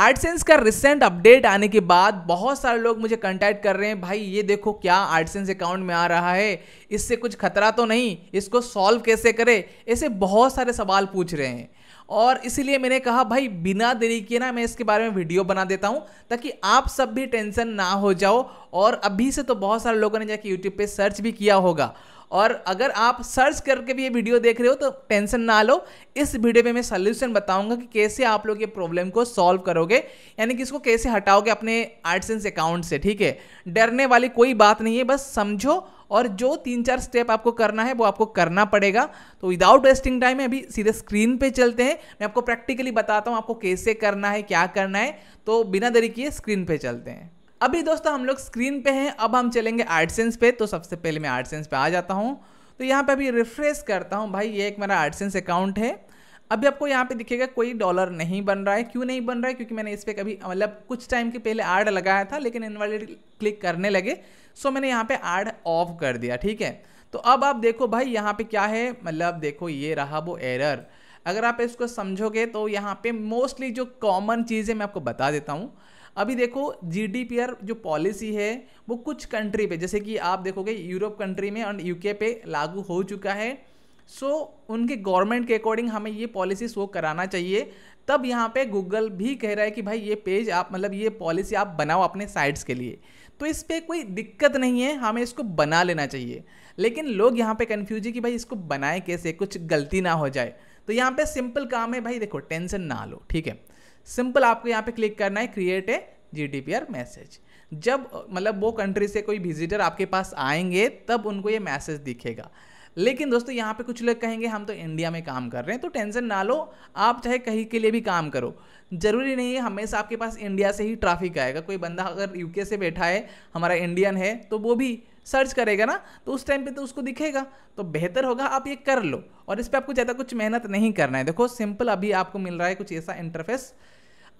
आर्टसेंस का recent update आने के बाद बहुत सारे लोग मुझे कॉन्टैक्ट कर रहे हैं भाई ये देखो क्या आर्टसेंस अकाउंट में आ रहा है इससे कुछ खतरा तो नहीं इसको सॉल्व कैसे करें ऐसे बहुत सारे सवाल पूछ रहे हैं और इसीलिए मैंने कहा भाई बिना देरी के ना मैं इसके बारे में वीडियो बना देता हूँ ताकि आप सब भी टेंशन ना हो जाओ और अभी से तो बहुत सारे लोगों ने जाके यूट्यूब पे सर्च भी किया होगा और अगर आप सर्च करके भी ये वीडियो देख रहे हो तो टेंशन ना लो इस वीडियो में मैं सोल्यूशन बताऊंगा कि कैसे आप लोग ये प्रॉब्लम को सॉल्व करोगे यानी कि इसको कैसे हटाओगे अपने आर्टसेंस अकाउंट से ठीक है डरने वाली कोई बात नहीं है बस समझो और जो तीन चार स्टेप आपको करना है वो आपको करना पड़ेगा तो विदाउट वेस्टिंग टाइम अभी सीधे स्क्रीन पे चलते हैं मैं आपको प्रैक्टिकली बताता हूँ आपको कैसे करना है क्या करना है तो बिना तरीके किए स्क्रीन पे चलते हैं अभी दोस्तों हम लोग स्क्रीन पे हैं अब हम चलेंगे एडसेंस पे तो सबसे पहले मैं एडसेंस पे आ जाता हूँ तो यहाँ पे अभी रिफ्रेश करता हूँ भाई ये एक मेरा एडसेंस अकाउंट है अभी आपको यहाँ पे दिखेगा कोई डॉलर नहीं बन रहा है क्यों नहीं बन रहा है क्योंकि मैंने इस पर कभी मतलब कुछ टाइम के पहले ऐड लगाया था लेकिन इनवैलिड क्लिक करने लगे सो मैंने यहाँ पे ऐड ऑफ कर दिया ठीक है तो अब आप देखो भाई यहाँ पे क्या है मतलब देखो ये रहा वो एरर अगर आप इसको समझोगे तो यहाँ पे मोस्टली जो कॉमन चीज है मैं आपको बता देता हूँ अभी देखो आर जो पॉलिसी है वो कुछ कंट्री पे जैसे कि आप देखोगे यूरोप कंट्री में और यूके पे लागू हो चुका है सो so, उनके गवर्नमेंट के अकॉर्डिंग हमें ये पॉलिसी शो कराना चाहिए तब यहाँ पे गूगल भी कह रहा है कि भाई ये पेज आप मतलब ये पॉलिसी आप बनाओ अपने साइट्स के लिए तो इस पर कोई दिक्कत नहीं है हमें इसको बना लेना चाहिए लेकिन लोग यहाँ पे कन्फ्यूज है कि भाई इसको बनाए कैसे कुछ गलती ना हो जाए तो यहाँ पे सिंपल काम है भाई देखो टेंशन ना लो ठीक है सिंपल आपको यहाँ पे क्लिक करना है create a G D P R message जब मतलब वो कंट्री से कोई विजिटर आपके पास आएंगे तब उनको ये मैसेज दिखेगा लेकिन दोस्तों यहाँ पे कुछ लोग कहेंगे हम तो इंडिया में काम कर रहे हैं तो टेंशन ना लो आप चाहे कहीं के लिए भी काम करो ज़रूरी नहीं है हमेशा आपके पास इंडिया से ही ट्रैफिक आएगा कोई बंदा अगर यूके से बैठा है हमारा इंडियन है तो वो भी सर्च करेगा ना तो उस टाइम पे तो उसको दिखेगा तो बेहतर होगा आप ये कर लो और इस पर आपको ज़्यादा कुछ मेहनत नहीं करना है देखो सिंपल अभी आपको मिल रहा है कुछ ऐसा इंटरफेस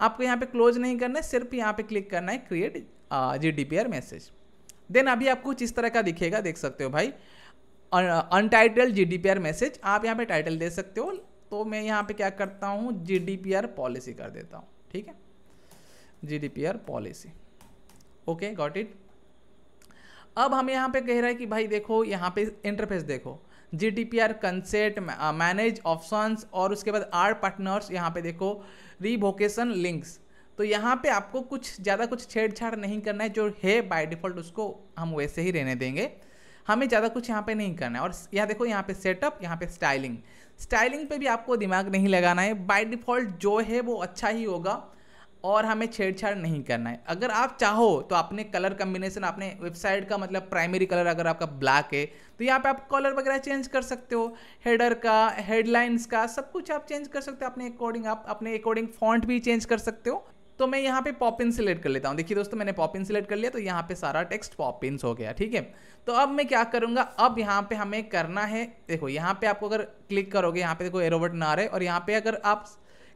आपको यहाँ पे क्लोज नहीं करना है सिर्फ यहाँ पे क्लिक करना है create G D P R message then अभी आपको कुछ इस तरह का दिखेगा देख सकते हो भाई untitled G D P R message आप यहाँ पे टाइटल दे सकते हो तो मैं यहाँ पे क्या करता हूँ G D P R policy कर देता हूँ ठीक है G D P R policy okay got it अब हम यहाँ पे कह रहे हैं कि भाई देखो यहाँ पे इंटरफेस देखो G T P R consent manage options और उसके बाद आर पार्टनर्स यहाँ पे देखो रिवोकेशन लिंक्स तो यहाँ पे आपको कुछ ज़्यादा कुछ छेड़छाड़ नहीं करना है जो है बाय डिफ़ॉल्ट उसको हम वैसे ही रहने देंगे हमें ज़्यादा कुछ यहाँ पे नहीं करना है और यहाँ देखो यहाँ पे सेटअप यहाँ पे स्टाइलिंग स्टाइलिंग पे भी आपको दिमाग नहीं लगाना है बाय डिफ़ॉल्ट जो है वो अच्छा ही होगा और हमें छेड़छाड़ नहीं करना है अगर आप चाहो तो अपने कलर कम्बिनेशन अपने वेबसाइट का मतलब प्राइमरी कलर अगर आपका ब्लैक है तो यहाँ पे आप कलर वगैरह चेंज कर सकते हो हेडर का हेडलाइंस का सब कुछ आप चेंज कर सकते हो अपने अकॉर्डिंग आप अपने अकॉर्डिंग फॉन्ट भी चेंज कर सकते हो तो मैं यहाँ पे इन सिलेक्ट कर लेता हूँ देखिए दोस्तों मैंने पॉप इन सिलेक्ट कर लिया तो यहाँ पे सारा टेक्स्ट पॉपिन्स हो गया ठीक है तो अब मैं क्या करूँगा अब यहाँ पे हमें करना है देखो यहाँ पे आपको अगर क्लिक करोगे यहाँ पे देखो एरोबट ना आ रहे और यहाँ पे अगर आप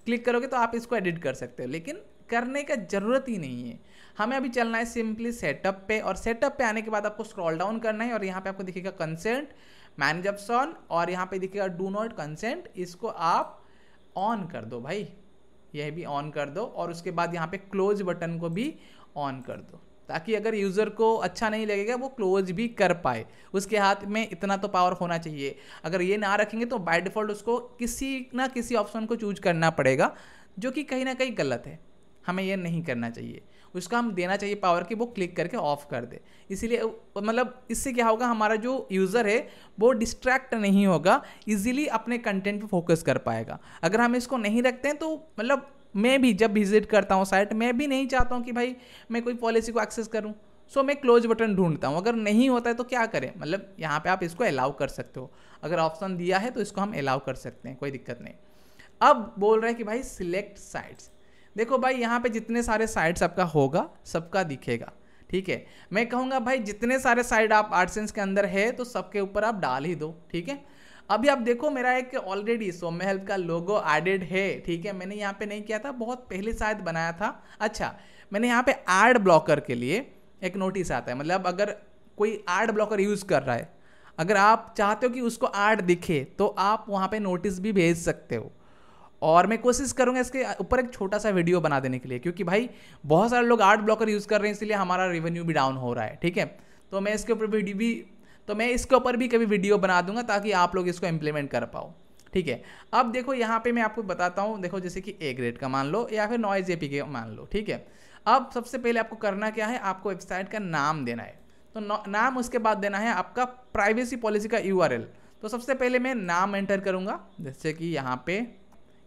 क्लिक करोगे तो आप इसको एडिट कर सकते हो लेकिन करने का ज़रूरत ही नहीं है हमें अभी चलना है सिंपली सेटअप पे और सेटअप पे आने के बाद आपको स्क्रॉल डाउन करना है और यहाँ पे आपको दिखेगा कंसेंट मैनेज ऑन और यहाँ पे दिखेगा डू नॉट कंसेंट इसको आप ऑन कर दो भाई यह भी ऑन कर दो और उसके बाद यहाँ पे क्लोज बटन को भी ऑन कर दो ताकि अगर यूज़र को अच्छा नहीं लगेगा वो क्लोज भी कर पाए उसके हाथ में इतना तो पावर होना चाहिए अगर ये ना रखेंगे तो बाय डिफ़ॉल्ट उसको किसी ना किसी ऑप्शन को चूज करना पड़ेगा जो कि कहीं ना कहीं गलत है हमें यह नहीं करना चाहिए उसका हम देना चाहिए पावर कि वो क्लिक करके ऑफ कर दे इसीलिए मतलब इससे क्या होगा हमारा जो यूज़र है वो डिस्ट्रैक्ट नहीं होगा इजीली अपने कंटेंट पे फोकस कर पाएगा अगर हम इसको नहीं रखते हैं तो मतलब मैं भी जब विजिट करता हूँ साइट मैं भी नहीं चाहता हूँ कि भाई मैं कोई पॉलिसी को एक्सेस करूँ सो so, मैं क्लोज बटन ढूंढता हूँ अगर नहीं होता है तो क्या करें मतलब यहाँ पे आप इसको अलाउ कर सकते हो अगर ऑप्शन दिया है तो इसको हम अलाउ कर सकते हैं कोई दिक्कत नहीं अब बोल रहे हैं कि भाई सिलेक्ट साइट्स देखो भाई यहाँ पे जितने सारे साइड्स आपका होगा सबका दिखेगा ठीक है मैं कहूँगा भाई जितने सारे साइड आप आर्टसेंस के अंदर है तो सबके ऊपर आप डाल ही दो ठीक है अभी आप देखो मेरा एक ऑलरेडी सोम्य हेल्प का लोगो एडेड है ठीक है मैंने यहाँ पे नहीं किया था बहुत पहले शायद बनाया था अच्छा मैंने यहाँ पे एड ब्लॉकर के लिए एक नोटिस आता है मतलब अगर कोई एड ब्लॉकर यूज़ कर रहा है अगर आप चाहते हो कि उसको एड दिखे तो आप वहाँ पे नोटिस भी भेज सकते हो और मैं कोशिश करूँगा इसके ऊपर एक छोटा सा वीडियो बना देने के लिए क्योंकि भाई बहुत सारे लोग आर्ट ब्लॉकर यूज़ कर रहे हैं इसलिए हमारा रेवेन्यू भी डाउन हो रहा है ठीक है तो मैं इसके ऊपर वीडियो भी तो मैं इसके ऊपर भी कभी वीडियो बना दूंगा ताकि आप लोग इसको इम्प्लीमेंट कर पाओ ठीक है अब देखो यहाँ पे मैं आपको बताता हूँ देखो जैसे कि ए ग्रेड का मान लो या फिर नॉइज ए पी के मान लो ठीक है अब सबसे पहले आपको करना क्या है आपको वेबसाइट का नाम देना है तो नाम उसके बाद देना है आपका प्राइवेसी पॉलिसी का यू तो सबसे पहले मैं नाम एंटर करूँगा जैसे कि यहाँ पर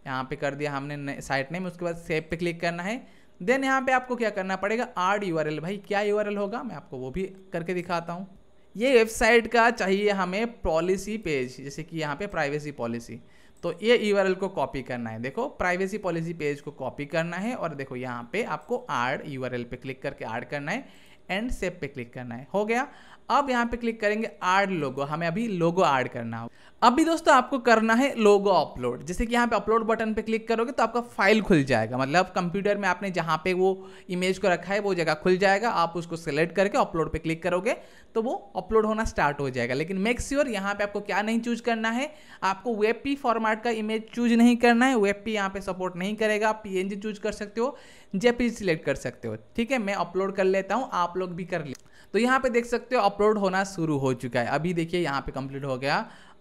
यहाँ पे कर दिया हमने साइट नेम उसके बाद सेव पे क्लिक करना है देन यहाँ पे आपको क्या करना पड़ेगा आर यू भाई क्या यू होगा मैं आपको वो भी करके दिखाता हूँ ये वेबसाइट का चाहिए हमें पॉलिसी पेज जैसे कि यहाँ पे प्राइवेसी पॉलिसी तो ये यू को कॉपी करना है देखो प्राइवेसी पॉलिसी पेज को कॉपी करना है और देखो यहाँ पे आपको आर्ड यू पे क्लिक करके आड करना है एंड सेव पे क्लिक करना है हो गया अब यहाँ पे क्लिक करेंगे ऐड लोगो हमें अभी लोगो ऐड करना हो अभी दोस्तों आपको करना है लोगो अपलोड जैसे कि यहाँ पे अपलोड बटन पे क्लिक करोगे तो आपका फाइल खुल जाएगा मतलब कंप्यूटर में आपने जहाँ पे वो इमेज को रखा है वो जगह खुल जाएगा आप उसको सेलेक्ट करके अपलोड पे क्लिक करोगे तो वो अपलोड होना स्टार्ट हो जाएगा लेकिन मेक श्योर यहाँ पे आपको क्या नहीं चूज करना है आपको वेब पी फॉर्मेट का इमेज चूज नहीं करना है वेब पी यहाँ पे सपोर्ट नहीं करेगा आप पी चूज कर सकते हो जेपी सिलेक्ट कर सकते हो ठीक है मैं अपलोड कर लेता हूँ आप आप लोग भी कर ले तो यहाँ पे देख सकते हो अपलोड होना शुरू हो चुका है अभी देखिए यहाँ पे कंप्लीट हो गया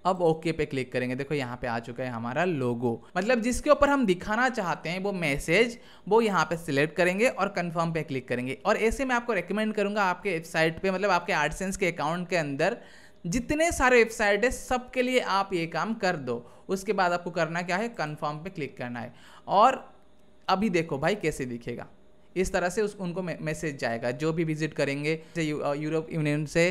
अब ओके पे क्लिक करेंगे देखो यहाँ पे आ चुका है हमारा लोगो मतलब जिसके ऊपर हम दिखाना चाहते हैं वो मैसेज वो यहाँ पे सिलेक्ट करेंगे और कंफर्म पे क्लिक करेंगे और ऐसे मैं आपको रेकमेंड करूँगा आपके वेबसाइट पे मतलब आपके आर्टसेंस के अकाउंट के अंदर जितने सारे वेबसाइट है सबके लिए आप ये काम कर दो उसके बाद आपको करना क्या है कन्फर्म पे क्लिक करना है और अभी देखो भाई कैसे दिखेगा इस तरह से उस उनको मैसेज जाएगा जो भी विजिट करेंगे यूरोप यूनियन से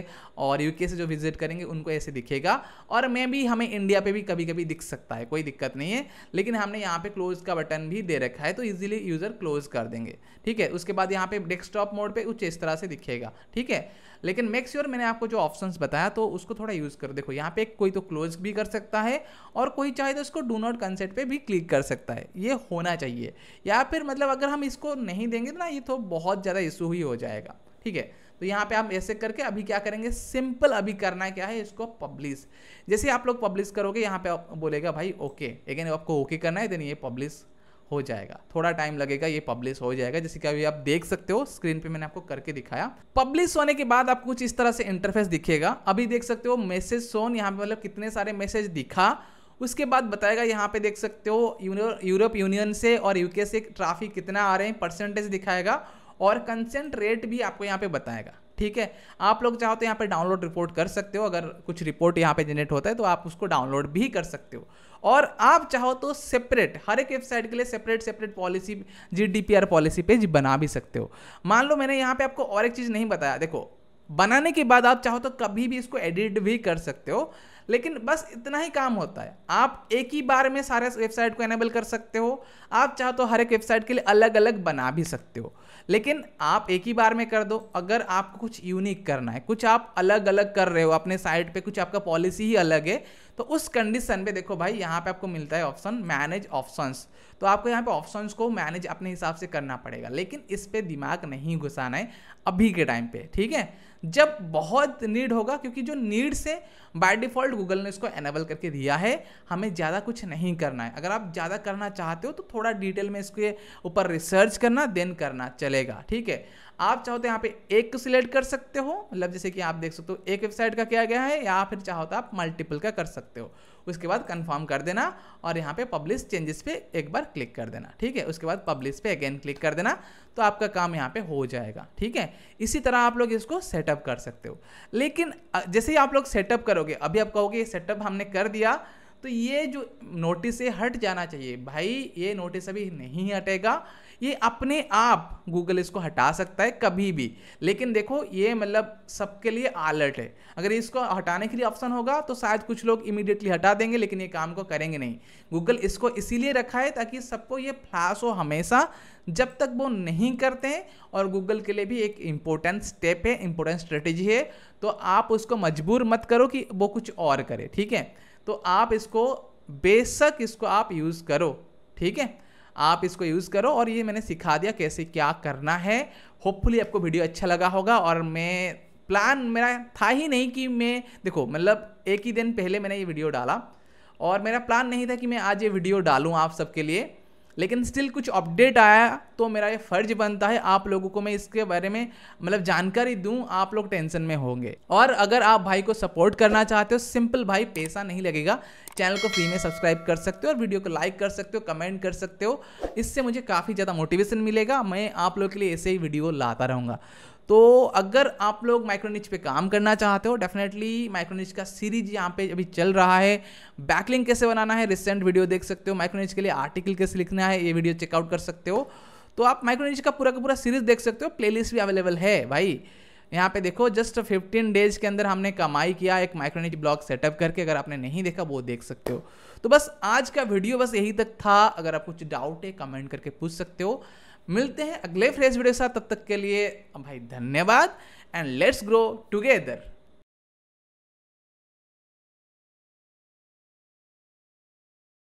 और यूके से जो विजिट करेंगे उनको ऐसे दिखेगा और मैं भी हमें इंडिया पे भी कभी कभी दिख सकता है कोई दिक्कत नहीं है लेकिन हमने यहाँ पे क्लोज का बटन भी दे रखा है तो इजीली यूज़र क्लोज कर देंगे ठीक है उसके बाद यहाँ पे डेस्कटॉप मोड पर कुछ इस तरह से दिखेगा ठीक है लेकिन मेक श्योर sure मैंने आपको जो ऑप्शंस बताया तो उसको थोड़ा यूज़ कर देखो यहाँ पे कोई तो क्लोज भी कर सकता है और कोई चाहे तो इसको डू नॉट कंसेट पे भी क्लिक कर सकता है ये होना चाहिए या फिर मतलब अगर हम इसको नहीं देंगे નાહી તો બહોત જ્યાદા ઇશ્યુ થઈ જાયેગા ઠીક હે તો યહા પે હમ એસે કરકે અભી ક્યા કરેંગે સિમ્પલ અભી કરના ક્યા હે ઇસકો પબ્લિશ જૈસે આપ લોગ પબ્લિશ કરોગે યહા પે બોલેગા ભાઈ ઓકે अगेन આપકો ઓકે કરના હે તુ ફિર યે પબ્લિશ હો જાયેગા થોડા ટાઈમ લગેગા યે પબ્લિશ હો જાયેગા જૈસે કી અભી આપ દેખ સકતે હો સ્ક્રીન પે મેને આપકો કરકે દિખાયા પબ્લિશ હોને કે બાદ આપકો કુછ ઇસ તરહ સે ઇન્ટરફેસ દિખેગા અભી દેખ સકતે હો મેસેજ સોન યહા પે મતલબ કિતને سارے મેસેજ દિખા उसके बाद बताएगा यहाँ पे देख सकते हो यूरोप यूनियन से और यूके से ट्राफिक कितना आ रहे हैं परसेंटेज दिखाएगा और कंसेंट रेट भी आपको यहाँ पे बताएगा ठीक है आप लोग चाहो तो यहाँ पे डाउनलोड रिपोर्ट कर सकते हो अगर कुछ रिपोर्ट यहाँ पे जनरेट होता है तो आप उसको डाउनलोड भी कर सकते हो और आप चाहो तो सेपरेट हर एक वेबसाइट के लिए separate separate policy GDPR policy page बना भी सकते हो मान लो मैंने यहाँ पे आपको और एक चीज़ नहीं बताया देखो बनाने के बाद आप चाहो तो कभी भी इसको एडिट भी कर सकते हो लेकिन बस इतना ही काम होता है आप एक ही बार में सारे वेबसाइट को एनेबल कर सकते हो आप चाहो तो हर एक वेबसाइट के लिए अलग अलग बना भी सकते हो लेकिन आप एक ही बार में कर दो अगर आपको कुछ यूनिक करना है कुछ आप अलग अलग कर रहे हो अपने साइट पे कुछ आपका पॉलिसी ही अलग है तो उस कंडीशन पे देखो भाई यहाँ पे आपको मिलता है ऑप्शन मैनेज ऑप्शंस तो आपको यहाँ पे ऑप्शंस को मैनेज अपने हिसाब से करना पड़ेगा लेकिन इस पर दिमाग नहीं घुसाना है अभी के टाइम पे ठीक है जब बहुत नीड होगा क्योंकि जो नीड से बाय डिफ़ॉल्ट गूगल ने इसको एनेबल करके दिया है हमें ज़्यादा कुछ नहीं करना है अगर आप ज़्यादा करना चाहते हो तो थोड़ा डिटेल में इसके ऊपर रिसर्च करना देन करना चलेगा ठीक है आप चाहो तो यहाँ पे एक सिलेक्ट कर सकते हो मतलब जैसे कि आप देख सकते हो एक वेबसाइट का किया गया है या फिर चाहो तो आप मल्टीपल का कर सकते हो उसके बाद कंफर्म कर देना और यहाँ पे पब्लिश चेंजेस पे एक बार क्लिक कर देना ठीक है उसके बाद पब्लिश पे अगेन क्लिक कर देना तो आपका काम यहाँ पे हो जाएगा ठीक है इसी तरह आप लोग इसको सेटअप कर सकते हो लेकिन जैसे ही आप लोग सेटअप करोगे अभी आप कहोगे सेटअप हमने कर दिया तो ये जो नोटिस से हट जाना चाहिए भाई ये नोटिस अभी नहीं हटेगा ये अपने आप गूगल इसको हटा सकता है कभी भी लेकिन देखो ये मतलब सबके लिए अलर्ट है अगर इसको हटाने के लिए ऑप्शन होगा तो शायद कुछ लोग इमीडिएटली हटा देंगे लेकिन ये काम को करेंगे नहीं गूगल इसको इसीलिए रखा है ताकि सबको ये फ्लास हो हमेशा जब तक वो नहीं करते हैं और गूगल के लिए भी एक इम्पोर्टेंट स्टेप है इम्पोर्टेंट स्ट्रेटेजी है तो आप उसको मजबूर मत करो कि वो कुछ और करे ठीक है तो आप इसको बेशक इसको आप यूज़ करो ठीक है आप इसको यूज़ करो और ये मैंने सिखा दिया कैसे क्या करना है होपफुली आपको वीडियो अच्छा लगा होगा और मैं प्लान मेरा था ही नहीं कि मैं देखो मतलब एक ही दिन पहले मैंने ये वीडियो डाला और मेरा प्लान नहीं था कि मैं आज ये वीडियो डालूँ आप सबके लिए लेकिन स्टिल कुछ अपडेट आया तो मेरा ये फ़र्ज बनता है आप लोगों को मैं इसके बारे में मतलब जानकारी दूं आप लोग टेंशन में होंगे और अगर आप भाई को सपोर्ट करना चाहते हो सिंपल भाई पैसा नहीं लगेगा चैनल को फ्री में सब्सक्राइब कर सकते हो और वीडियो को लाइक कर सकते हो कमेंट कर सकते हो इससे मुझे काफ़ी ज़्यादा मोटिवेशन मिलेगा मैं आप लोग के लिए ऐसे ही वीडियो लाता रहूँगा तो अगर आप लोग माइक्रोनिच पे काम करना चाहते हो डेफिनेटली माइक्रोनिच का सीरीज यहाँ पे अभी चल रहा है बैकलिंग कैसे बनाना है रिसेंट वीडियो देख सकते हो माइक्रोनिच के लिए आर्टिकल कैसे लिखना है ये वीडियो चेकआउट कर सकते हो तो आप माइक्रोनिच का पूरा का पूरा सीरीज देख सकते हो प्लेलिस्ट भी अवेलेबल है भाई यहाँ पे देखो जस्ट 15 डेज के अंदर हमने कमाई किया एक माइक्रोनिच ब्लॉग सेटअप करके अगर आपने नहीं देखा वो देख सकते हो तो बस आज का वीडियो बस यही तक था अगर आप कुछ डाउट है कमेंट करके पूछ सकते हो मिलते हैं अगले फ्रेश वीडियो के साथ तब तक के लिए भाई धन्यवाद एंड लेट्स ग्रो टुगेदर